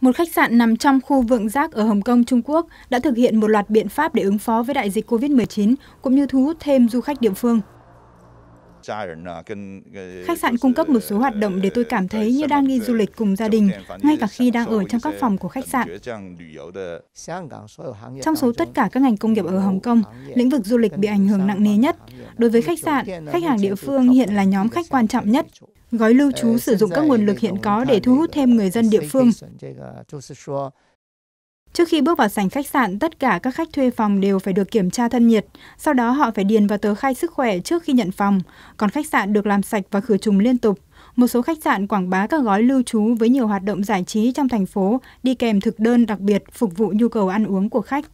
Một khách sạn nằm trong khu vượng giác ở Hồng Kông, Trung Quốc đã thực hiện một loạt biện pháp để ứng phó với đại dịch COVID-19 cũng như thu hút thêm du khách địa phương. Khách sạn cung cấp một số hoạt động để tôi cảm thấy như đang đi du lịch cùng gia đình, ngay cả khi đang ở trong các phòng của khách sạn. Trong số tất cả các ngành công nghiệp ở Hồng Kông, lĩnh vực du lịch bị ảnh hưởng nặng nề nhất. Đối với khách sạn, khách hàng địa phương hiện là nhóm khách quan trọng nhất. Gói lưu trú ờ, sử dụng các nguồn lực hiện có để thu hút thêm người dân địa phương. À, trước khi bước vào sảnh khách sạn, tất cả các khách thuê phòng đều phải được kiểm tra thân nhiệt, sau đó họ phải điền vào tờ khai sức khỏe trước khi nhận phòng, còn khách sạn được làm sạch và khử trùng liên tục. Một số khách sạn quảng bá các gói lưu trú với nhiều hoạt động giải trí trong thành phố đi kèm thực đơn đặc biệt phục vụ nhu cầu ăn uống của khách.